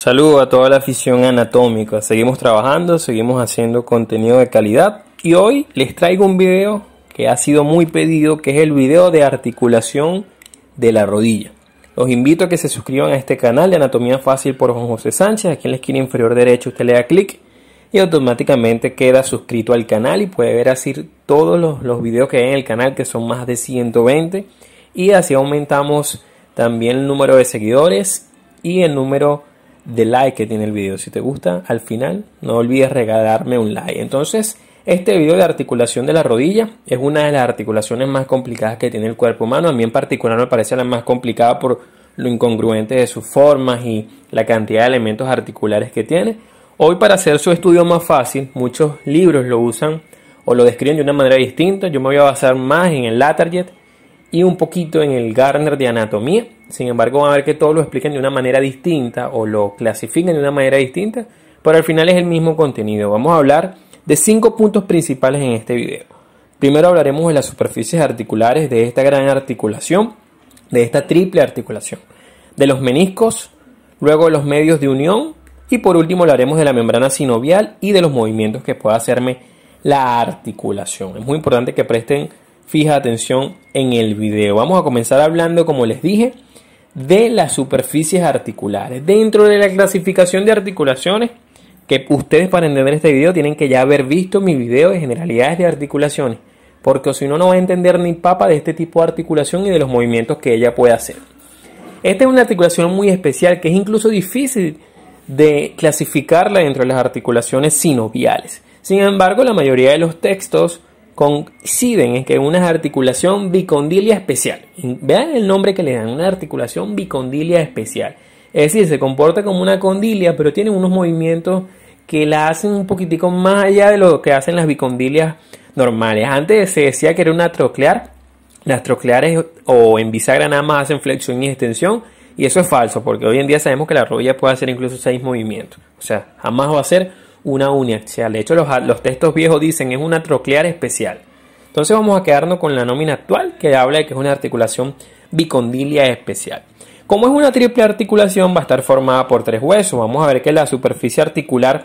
Saludo a toda la afición anatómica. Seguimos trabajando, seguimos haciendo contenido de calidad y hoy les traigo un video que ha sido muy pedido, que es el video de articulación de la rodilla. Los invito a que se suscriban a este canal de Anatomía Fácil por Juan José Sánchez. Aquí en la esquina inferior derecha usted le da clic y automáticamente queda suscrito al canal y puede ver así todos los, los videos que hay en el canal, que son más de 120. Y así aumentamos también el número de seguidores y el número de de like que tiene el video. Si te gusta, al final no olvides regalarme un like. Entonces, este video de articulación de la rodilla es una de las articulaciones más complicadas que tiene el cuerpo humano. A mí en particular me parece la más complicada por lo incongruente de sus formas y la cantidad de elementos articulares que tiene. Hoy para hacer su estudio más fácil, muchos libros lo usan o lo describen de una manera distinta. Yo me voy a basar más en el Latarjet y un poquito en el Garner de anatomía. Sin embargo, van a ver que todos lo explican de una manera distinta o lo clasifican de una manera distinta, pero al final es el mismo contenido. Vamos a hablar de cinco puntos principales en este video. Primero hablaremos de las superficies articulares de esta gran articulación, de esta triple articulación, de los meniscos, luego de los medios de unión y por último hablaremos de la membrana sinovial y de los movimientos que pueda hacerme la articulación. Es muy importante que presten fija atención en el video. Vamos a comenzar hablando, como les dije, de las superficies articulares. Dentro de la clasificación de articulaciones, que ustedes para entender este video tienen que ya haber visto mi video de generalidades de articulaciones, porque si no, no va a entender ni papa de este tipo de articulación y de los movimientos que ella puede hacer. Esta es una articulación muy especial que es incluso difícil de clasificarla dentro de las articulaciones sinoviales. Sin embargo, la mayoría de los textos coinciden en que una articulación bicondilia especial. Vean el nombre que le dan, una articulación bicondilia especial. Es decir, se comporta como una condilia, pero tiene unos movimientos que la hacen un poquitico más allá de lo que hacen las bicondilias normales. Antes se decía que era una troclear. Las trocleares o en bisagra nada más hacen flexión y extensión. Y eso es falso, porque hoy en día sabemos que la rodilla puede hacer incluso seis movimientos. O sea, jamás va a ser una uniaxial. De hecho, los, los textos viejos dicen es una troclear especial. Entonces vamos a quedarnos con la nómina actual que habla de que es una articulación bicondilia especial. Como es una triple articulación, va a estar formada por tres huesos. Vamos a ver que la superficie articular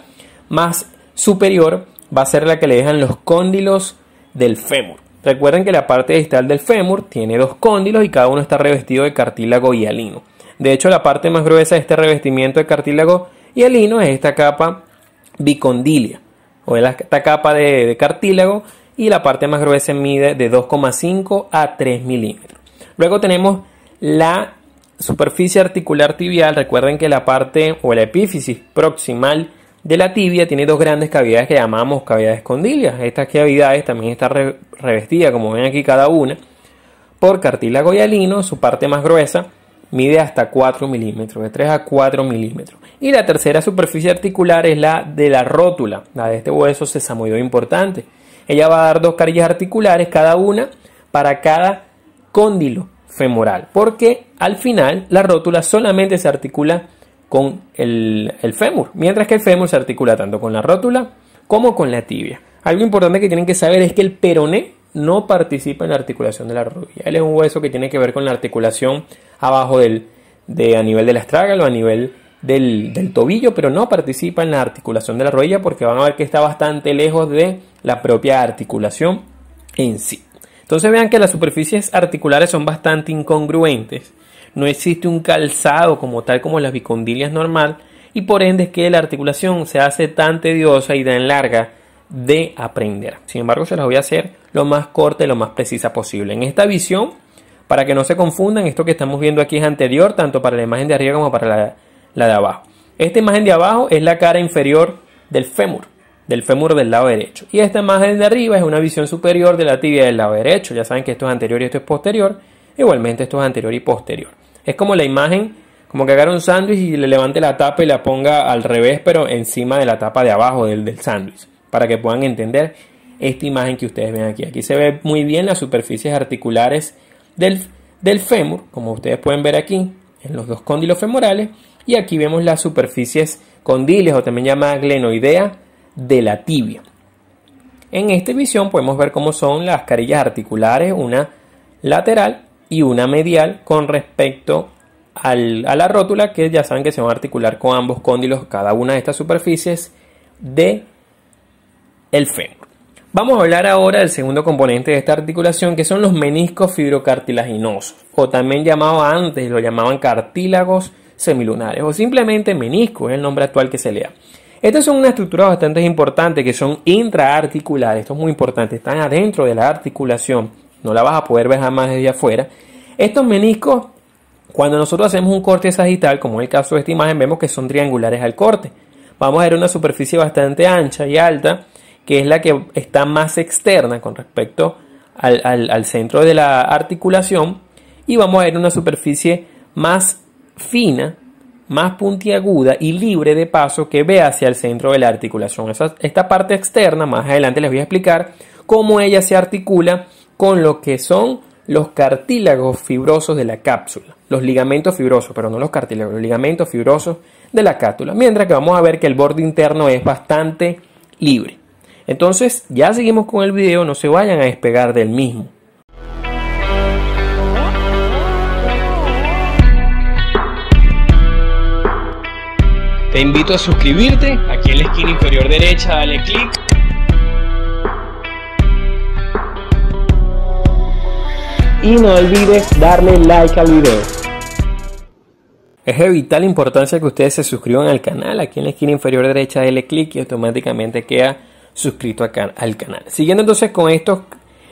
más superior va a ser la que le dejan los cóndilos del fémur. Recuerden que la parte distal del fémur tiene dos cóndilos y cada uno está revestido de cartílago y hialino. De hecho, la parte más gruesa de este revestimiento de cartílago y hialino es esta capa bicondilia, o esta capa de, cartílago, y la parte más gruesa mide de 2,5 a 3 milímetros. Luego tenemos la superficie articular tibial. Recuerden que la parte o la epífisis proximal de la tibia tiene dos grandes cavidades que llamamos cavidades condilias. Estas cavidades también están revestidas, como ven aquí cada una, por cartílago hialino. Su parte más gruesa mide hasta 4 milímetros, de 3 a 4 milímetros. Y la tercera superficie articular es la de la rótula, la de este hueso sesamoideo importante. Ella va a dar dos carillas articulares, cada una para cada cóndilo femoral, porque al final la rótula solamente se articula con el, fémur, mientras que el fémur se articula tanto con la rótula como con la tibia. Algo importante que tienen que saber es que el peroné no participa en la articulación de la rodilla. Él es un hueso que tiene que ver con la articulación abajo del, de, a nivel del astrágalo, a nivel del, tobillo, pero no participa en la articulación de la rodilla porque van a ver que está bastante lejos de la propia articulación en sí. Entonces vean que las superficies articulares son bastante incongruentes. No existe un calzado como tal como las bicondilias normal y por ende es que la articulación se hace tan tediosa y tan larga de aprender. Sin embargo, se las voy a hacer lo más corta y lo más precisa posible. En esta visión, para que no se confundan, esto que estamos viendo aquí es anterior, tanto para la imagen de arriba como para la la de abajo. Esta imagen de abajo es la cara inferior del fémur, del fémur del lado derecho. Y esta imagen de arriba es una visión superior de la tibia del lado derecho. Ya saben que esto es anterior y esto es posterior. Igualmente esto es anterior y posterior. Es como la imagen, como que agarra un sándwich y le levante la tapa y la ponga al revés, pero encima de la tapa de abajo del, del sándwich. Para que puedan entender esta imagen que ustedes ven aquí. Aquí se ve muy bien las superficies articulares del, del fémur, como ustedes pueden ver aquí, en los dos cóndilos femorales y aquí vemos las superficies condiles o también llamada glenoidea de la tibia. En esta visión podemos ver cómo son las carillas articulares, una lateral y una medial con respecto a la rótula que ya saben que se van a articular con ambos cóndilos cada una de estas superficies de el fémur. Vamos a hablar ahora del segundo componente de esta articulación que son los meniscos fibrocartilaginosos o también llamado antes lo llamaban cartílagos semilunares o simplemente menisco, es el nombre actual que se le da. Estas son unas estructuras bastante importantes que son intraarticulares, esto es muy importante, están adentro de la articulación, no la vas a poder ver jamás desde afuera. Estos meniscos, cuando nosotros hacemos un corte sagital, como en el caso de esta imagen, vemos que son triangulares al corte. Vamos a ver una superficie bastante ancha y alta, que es la que está más externa con respecto al, al centro de la articulación, y vamos a ver una superficie más fina, más puntiaguda y libre de paso que ve hacia el centro de la articulación. esta parte externa, más adelante les voy a explicar cómo ella se articula con lo que son los cartílagos fibrosos de la cápsula, los ligamentos fibrosos, pero no los cartílagos, los ligamentos fibrosos de la cápsula, mientras que vamos a ver que el borde interno es bastante libre. Entonces, ya seguimos con el video, no se vayan a despegar del mismo. Te invito a suscribirte, aquí en la esquina inferior derecha dale clic. Y no olvides darle like al video. Es de vital importancia que ustedes se suscriban al canal, aquí en la esquina inferior derecha dale clic y automáticamente queda suscrito acá al canal. Siguiendo entonces con estos,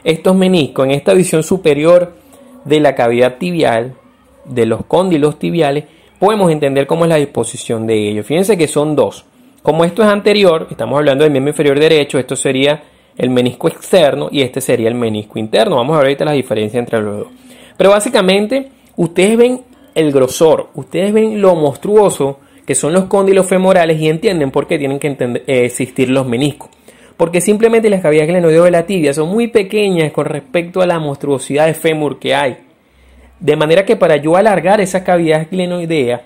estos meniscos, en esta visión superior de la cavidad tibial, de los cóndilos tibiales, podemos entender cómo es la disposición de ellos. Fíjense que son dos. Como esto es anterior, estamos hablando del miembro inferior derecho, esto sería el menisco externo y este sería el menisco interno. Vamos a ver ahorita las diferencias entre los dos. Pero básicamente, ustedes ven el grosor, ustedes ven lo monstruoso que son los cóndilos femorales y entienden por qué tienen que eh, existir los meniscos. Porque simplemente las cavidades glenoideo de la tibia son muy pequeñas con respecto a la monstruosidad de fémur que hay. De manera que para yo alargar esa cavidad glenoideas,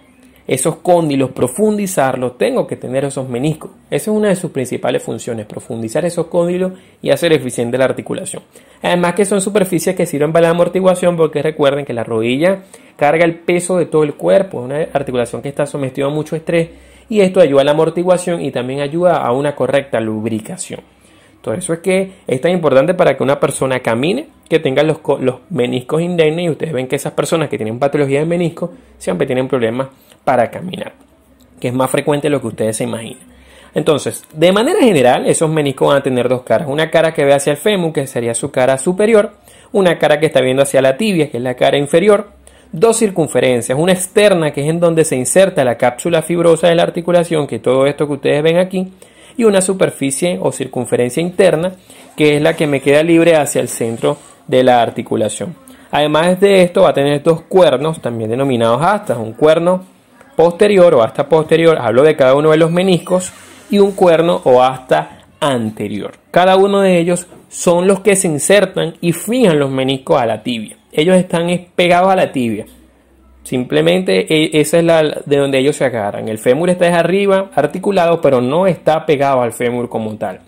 esos cóndilos, profundizarlos, tengo que tener esos meniscos. Esa es una de sus principales funciones, profundizar esos cóndilos y hacer eficiente la articulación. Además que son superficies que sirven para la amortiguación porque recuerden que la rodilla carga el peso de todo el cuerpo, es una articulación que está sometida a mucho estrés y esto ayuda a la amortiguación y también ayuda a una correcta lubricación. Todo eso es que es tan importante para que una persona camine, que tenga los, meniscos indemnes y ustedes ven que esas personas que tienen patología de menisco siempre tienen problemas para caminar, que es más frecuente de lo que ustedes se imaginan. Entonces, de manera general, esos meniscos van a tener dos caras. Una cara que ve hacia el fémur, que sería su cara superior. Una cara que está viendo hacia la tibia, que es la cara inferior. Dos circunferencias. Una externa, que es en donde se inserta la cápsula fibrosa de la articulación, que todo esto que ustedes ven aquí y una superficie o circunferencia interna que es la que me queda libre hacia el centro de la articulación. Además de esto va a tener dos cuernos también denominados astas, un cuerno posterior o asta posterior, hablo de cada uno de los meniscos, y un cuerno o asta anterior. Cada uno de ellos son los que se insertan y fijan los meniscos a la tibia. Ellos están pegados a la tibia. Simplemente e, esa es la de donde ellos se agarran. El fémur está desde arriba, articulado, pero no está pegado al fémur como tal.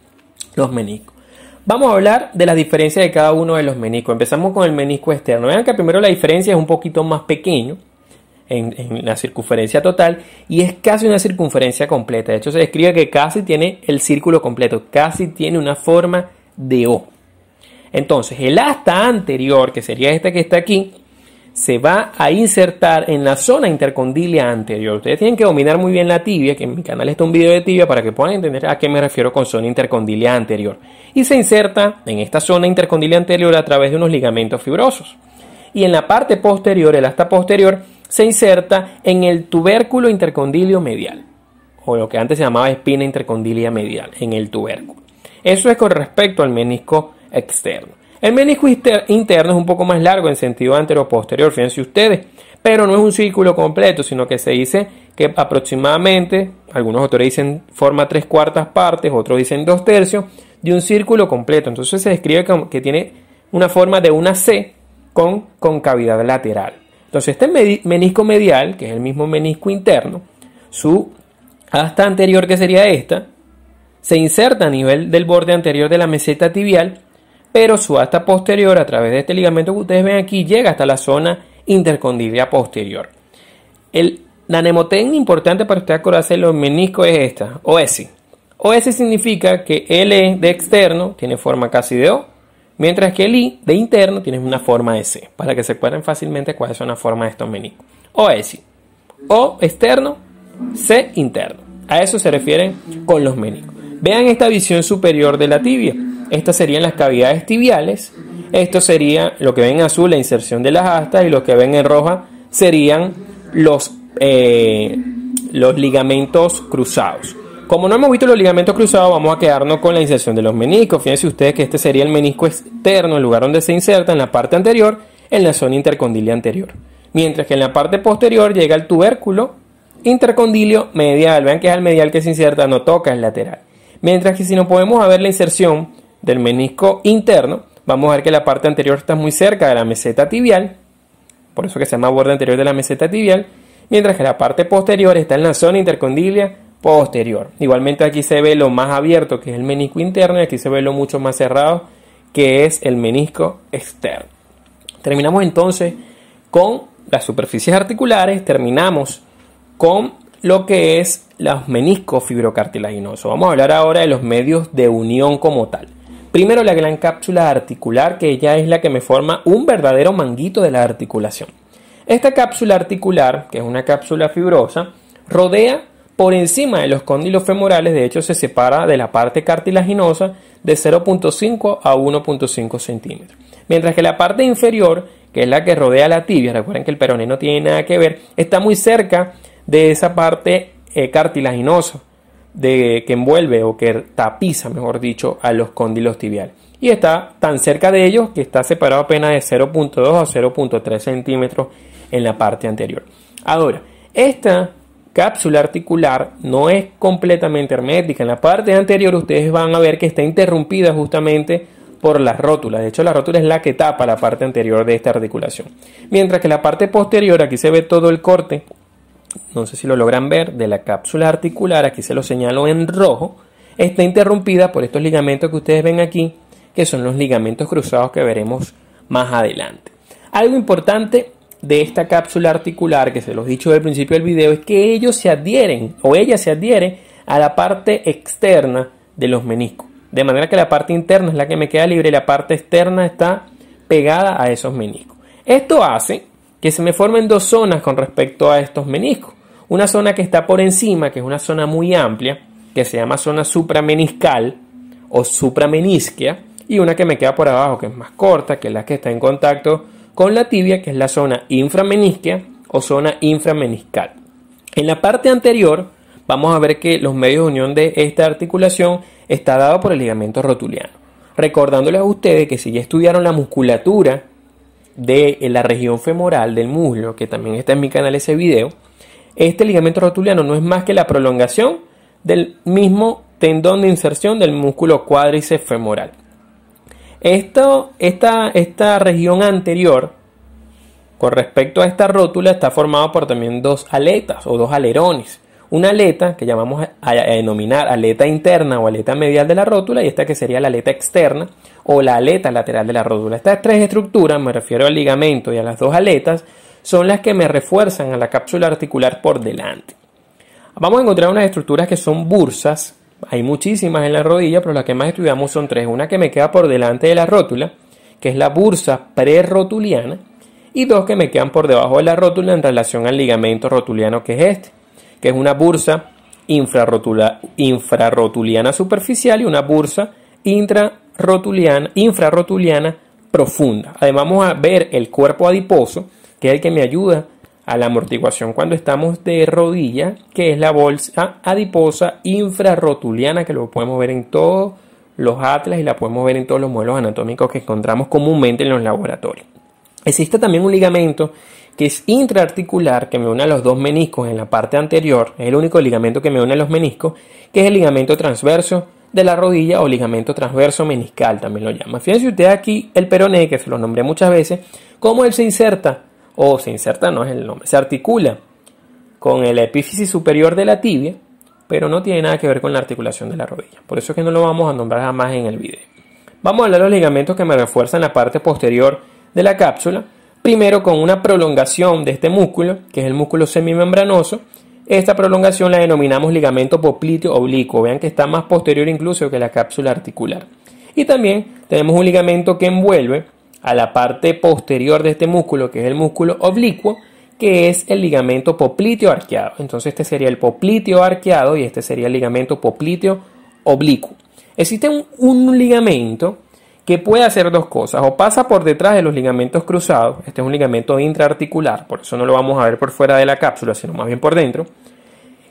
Los meniscos. Vamos a hablar de las diferencias de cada uno de los meniscos. Empezamos con el menisco externo. Vean que primero la diferencia es un poquito más pequeño en, la circunferencia total y es casi una circunferencia completa. De hecho, se describe que casi tiene el círculo completo, casi tiene una forma de O. Entonces, el asta anterior, que sería este que está aquí, se va a insertar en la zona intercondilia anterior. Ustedes tienen que dominar muy bien la tibia, que en mi canal está un video de tibia para que puedan entender a qué me refiero con zona intercondilia anterior. Y se inserta en esta zona intercondilia anterior a través de unos ligamentos fibrosos. Y en la parte posterior, el asta posterior, se inserta en el tubérculo intercondilio medial, o lo que antes se llamaba espina intercondilia medial, en el tubérculo. Eso es con respecto al menisco externo. El menisco interno es un poco más largo en sentido antero-posterior, fíjense ustedes, pero no es un círculo completo, sino que se dice que aproximadamente, algunos autores dicen forma tres cuartas partes, otros dicen dos tercios, de un círculo completo. Entonces se describe que tiene una forma de una C con concavidad lateral. Entonces este menisco medial, que es el mismo menisco interno, su hasta anterior, que sería esta, se inserta a nivel del borde anterior de la meseta tibial pero su asta posterior a través de este ligamento que ustedes ven aquí llega hasta la zona intercondilia posterior. la nemotecnia importante para ustedes acordarse de los meniscos es esta, OS. OS significa que L de externo tiene forma casi de O, mientras que el I de interno tiene una forma de C, para que se acuerden fácilmente cuáles son las forma de estos meniscos. OS. O externo, C interno. A eso se refieren con los meniscos. Vean esta visión superior de la tibia. Estas serían las cavidades tibiales. Esto sería lo que ven en azul, la inserción de las astas, y lo que ven en roja serían los, eh, los ligamentos cruzados. Como no hemos visto los ligamentos cruzados, vamos a quedarnos con la inserción de los meniscos. Fíjense ustedes que este sería el menisco externo, el lugar donde se inserta en la parte anterior, en la zona intercondilia anterior. Mientras que en la parte posterior llega el tubérculo intercondilio medial. Vean que es al medial que se inserta, no toca el lateral. Mientras que si no podemos ver la inserción del menisco interno, vamos a ver que la parte anterior está muy cerca de la meseta tibial, por eso que se llama borde anterior de la meseta tibial, mientras que la parte posterior está en la zona intercondilia posterior. Igualmente aquí se ve lo más abierto que es el menisco interno y aquí se ve lo mucho más cerrado que es el menisco externo. Terminamos entonces con las superficies articulares, terminamos con lo que es los meniscos fibrocartilaginosos. Vamos a hablar ahora de los medios de unión como tal. Primero la gran cápsula articular, que ya es la que me forma un verdadero manguito de la articulación. Esta cápsula articular, que es una cápsula fibrosa, rodea por encima de los cóndilos femorales, de hecho se separa de la parte cartilaginosa de 0.5 a 1.5 centímetros. Mientras que la parte inferior, que es la que rodea la tibia, recuerden que el peroné no tiene nada que ver, está muy cerca de esa parte eh, cartilaginosa que envuelve o que tapiza, mejor dicho, a los cóndilos tibiales. Y está tan cerca de ellos que está separado apenas de 0.2 a 0.3 centímetros en la parte anterior. Ahora, esta cápsula articular no es completamente hermética. En la parte anterior ustedes van a ver que está interrumpida justamente por las rótulas. De hecho, la rótula es la que tapa la parte anterior de esta articulación. Mientras que la parte posterior, aquí se ve todo el corte no sé si lo logran ver, de la cápsula articular, aquí se lo señalo en rojo, está interrumpida por estos ligamentos que ustedes ven aquí, que son los ligamentos cruzados que veremos más adelante. Algo importante de esta cápsula articular, que se los he dicho al principio del video, es que ellos se adhieren o ella se adhiere a la parte externa de los meniscos. De manera que la parte interna es la que me queda libre y la parte externa está pegada a esos meniscos. Esto hace que se me formen dos zonas con respecto a estos meniscos. Una zona que está por encima, que es una zona muy amplia, que se llama zona suprameniscal o supramenisquia, y una que me queda por abajo, que es más corta, que es la que está en contacto con la tibia, que es la zona inframenisquia o zona inframeniscal. En la parte anterior vamos a ver que los medios de unión de esta articulación está dado por el ligamento rotuliano. Recordándoles a ustedes que si ya estudiaron la musculatura de la región femoral del muslo, que también está en mi canal ese video, este ligamento rotuliano no es más que la prolongación del mismo tendón de inserción del músculo cuádriceps femoral. Esto, esta, esta región anterior, con respecto a esta rótula, está formada por también dos aletas o dos alerones una aleta que llamamos a, denominar aleta interna o aleta medial de la rótula y esta que sería la aleta externa o la aleta lateral de la rótula. Estas tres estructuras, me refiero al ligamento y a las dos aletas, son las que me refuerzan a la cápsula articular por delante. Vamos a encontrar unas estructuras que son bursas, hay muchísimas en la rodilla, pero las que más estudiamos son tres. Una que me queda por delante de la rótula, que es la bursa prerotuliana, y dos que me quedan por debajo de la rótula en relación al ligamento rotuliano que es este que es una bursa infrarrotuliana superficial y una bursa intrarotuliana infrarrotuliana profunda. Además vamos a ver el cuerpo adiposo, que es el que me ayuda a la amortiguación cuando estamos de rodilla, que es la bolsa adiposa infrarotuliana, que lo podemos ver en todos los atlas y la podemos ver en todos los modelos anatómicos que encontramos comúnmente en los laboratorios. Existe también un ligamento que es intraarticular, que me une a los dos meniscos en la parte anterior, es el único ligamento que me une a los meniscos, que es el ligamento transverso de la rodilla o ligamento transverso meniscal, también lo llama. Fíjense usted aquí el peroné, que se lo nombré muchas veces, cómo él se inserta, o se inserta no es el nombre, se articula con el epífisis superior de la tibia, pero no tiene nada que ver con la articulación de la rodilla. Por eso es que no lo vamos a nombrar jamás en el video. Vamos a hablar de los ligamentos que me refuerzan la parte posterior de la cápsula Primero con una prolongación de este músculo, que es el músculo semimembranoso. Esta prolongación la denominamos ligamento popliteo oblicuo. Vean que está más posterior incluso que la cápsula articular. Y también tenemos un ligamento que envuelve a la parte posterior de este músculo, que es el músculo oblicuo, que es el ligamento popliteo arqueado. Entonces este sería el popliteo arqueado y este sería el ligamento popliteo oblicuo. Existe un, un ligamento que puede hacer dos cosas. O pasa por detrás de los ligamentos cruzados, este es un ligamento intraarticular, por eso no lo vamos a ver por fuera de la cápsula, sino más bien por dentro,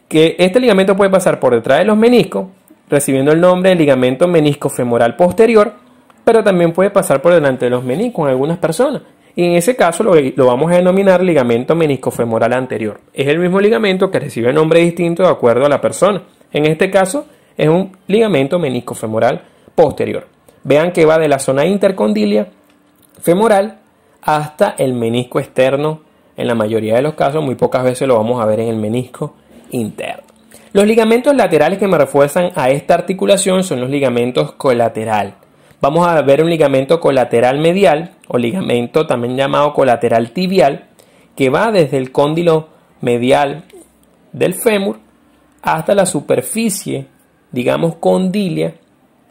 que este ligamento puede pasar por detrás de los meniscos, recibiendo el nombre de ligamento menisco femoral posterior, pero también puede pasar por delante de los meniscos en algunas personas. Y en ese caso lo, vamos a denominar ligamento meniscofemoral femoral anterior. Es el mismo ligamento que recibe nombre distinto de acuerdo a la persona. En este caso es un ligamento meniscofemoral femoral posterior. Vean que va de la zona intercondilia femoral hasta el menisco externo. En la mayoría de los casos, muy pocas veces lo vamos a ver en el menisco interno. Los ligamentos laterales que me refuerzan a esta articulación son los ligamentos colateral. Vamos a ver un ligamento colateral medial o ligamento también llamado colateral tibial que va desde el cóndilo medial del fémur hasta la superficie, digamos condilia,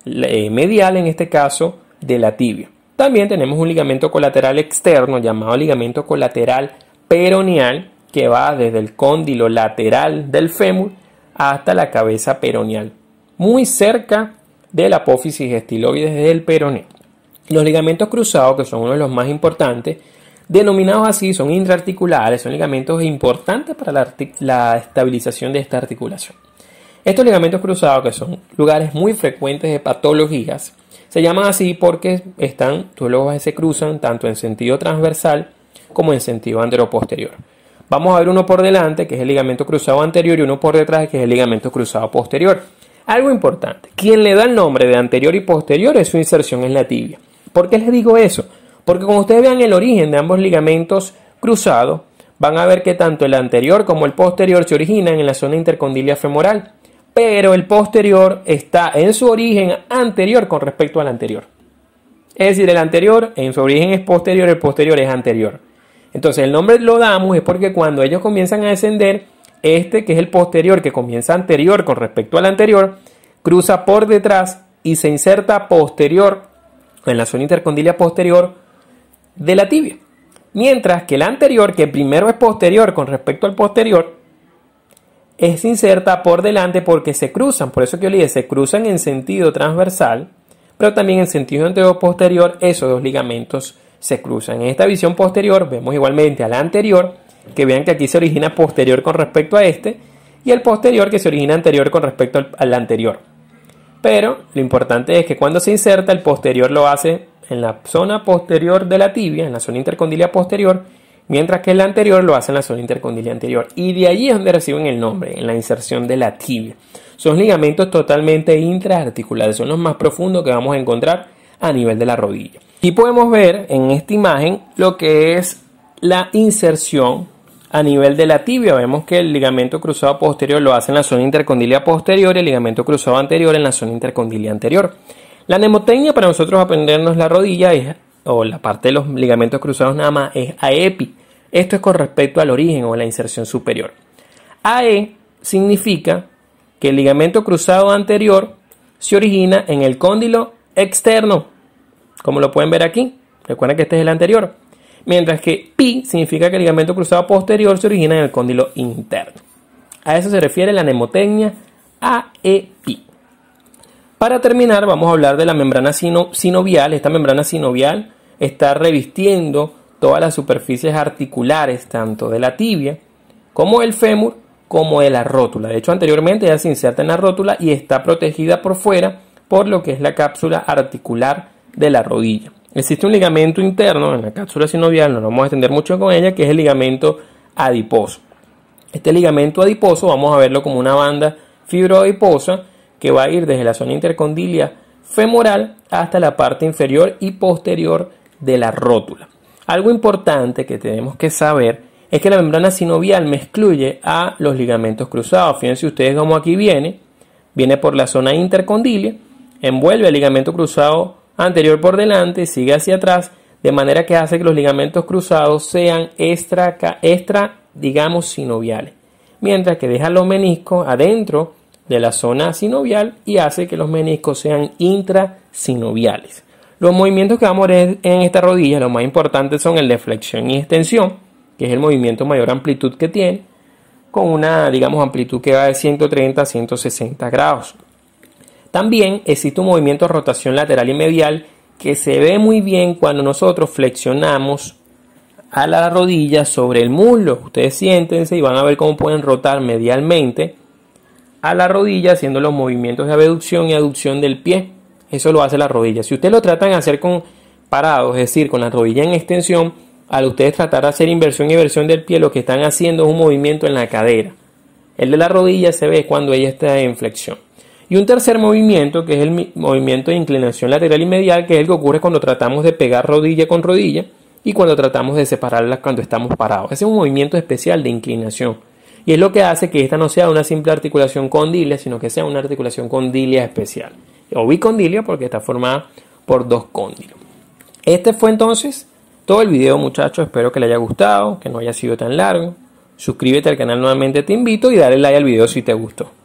eh, medial, en este caso, de la tibia. También tenemos un ligamento colateral externo llamado ligamento colateral peroneal que va desde el cóndilo lateral del fémur hasta la cabeza peroneal, muy cerca de la apófisis estiloides del peroné. Los ligamentos cruzados, que son uno de los más importantes, denominados así, son intraarticulares, son ligamentos importantes para la estabilización de esta articulación. Estos ligamentos cruzados, que son lugares muy frecuentes de patologías, se llaman así porque están, tus se cruzan tanto en sentido transversal como en sentido anteroposterior. Vamos a ver uno por delante, que es el ligamento cruzado anterior, y uno por detrás, que es el ligamento cruzado posterior. Algo importante, quien le da el nombre de anterior y posterior es su inserción en la tibia. ¿Por qué les digo eso? Porque cuando ustedes vean el origen de ambos ligamentos cruzados, van a ver que tanto el anterior como el posterior se originan en la zona intercondilia femoral pero el posterior está en su origen anterior con respecto al anterior. Es decir, el anterior en su origen es posterior, el posterior es anterior. Entonces el nombre lo damos es porque cuando ellos comienzan a descender, este que es el posterior, que comienza anterior con respecto al anterior, cruza por detrás y se inserta posterior en la zona intercondilia posterior de la tibia. Mientras que el anterior, que primero es posterior con respecto al posterior, es inserta por delante porque se cruzan, por eso que olvide, se cruzan en sentido transversal, pero también en sentido anterior posterior, esos dos ligamentos se cruzan. En esta visión posterior vemos igualmente a la anterior, que vean que aquí se origina posterior con respecto a este, y el posterior que se origina anterior con respecto a al anterior. Pero lo importante es que cuando se inserta el posterior lo hace en la zona posterior de la tibia, en la zona intercondilia posterior, mientras que el anterior lo hace en la zona intercondilia anterior. Y de allí es donde reciben el nombre, en la inserción de la tibia. Son ligamentos totalmente intraarticulares, son los más profundos que vamos a encontrar a nivel de la rodilla. Y podemos ver en esta imagen lo que es la inserción a nivel de la tibia. Vemos que el ligamento cruzado posterior lo hace en la zona intercondilia posterior y el ligamento cruzado anterior en la zona intercondilia anterior. La nemotecnia para nosotros aprendernos la rodilla es o la parte de los ligamentos cruzados nada más es AEPI. Esto es con respecto al origen o la inserción superior. AE significa que el ligamento cruzado anterior se origina en el cóndilo externo, como lo pueden ver aquí. Recuerden que este es el anterior. Mientras que pi significa que el ligamento cruzado posterior se origina en el cóndilo interno. A eso se refiere la nemotecnia AEPI. Para terminar, vamos a hablar de la membrana sinovial. Esta membrana sinovial está revistiendo todas las superficies articulares, tanto de la tibia como el fémur, como de la rótula. De hecho, anteriormente ya se inserta en la rótula y está protegida por fuera por lo que es la cápsula articular de la rodilla. Existe un ligamento interno en la cápsula sinovial, no lo vamos a extender mucho con ella, que es el ligamento adiposo. Este ligamento adiposo vamos a verlo como una banda fibroadiposa que va a ir desde la zona intercondilia femoral hasta la parte inferior y posterior de la rótula. Algo importante que tenemos que saber es que la membrana sinovial me excluye a los ligamentos cruzados. Fíjense ustedes cómo aquí viene, viene por la zona intercondilia, envuelve el ligamento cruzado anterior por delante, sigue hacia atrás, de manera que hace que los ligamentos cruzados sean extra, extra digamos, sinoviales. Mientras que deja los meniscos adentro de la zona sinovial y hace que los meniscos sean intrasinoviales. Los movimientos que vamos a ver en esta rodilla, lo más importante son el de flexión y extensión, que es el movimiento mayor amplitud que tiene, con una, digamos, amplitud que va de 130 a 160 grados. También existe un movimiento de rotación lateral y medial que se ve muy bien cuando nosotros flexionamos a la rodilla sobre el muslo. Ustedes siéntense y van a ver cómo pueden rotar medialmente a la rodilla haciendo los movimientos de abducción y aducción del pie. Eso lo hace la rodilla. Si ustedes lo tratan de hacer con parados, es decir, con la rodilla en extensión, al ustedes tratar de hacer inversión y versión del pie, lo que están haciendo es un movimiento en la cadera. El de la rodilla se ve cuando ella está en flexión. Y un tercer movimiento, que es el movimiento de inclinación lateral y medial, que es el que ocurre cuando tratamos de pegar rodilla con rodilla y cuando tratamos de separarlas cuando estamos parados. Ese es un movimiento especial de inclinación y es lo que hace que esta no sea una simple articulación condilia, sino que sea una articulación condilia especial o bicondilia porque está formada por dos cóndilos. Este fue entonces todo el video muchachos, espero que le haya gustado, que no haya sido tan largo. Suscríbete al canal nuevamente, te invito y dale like al video si te gustó.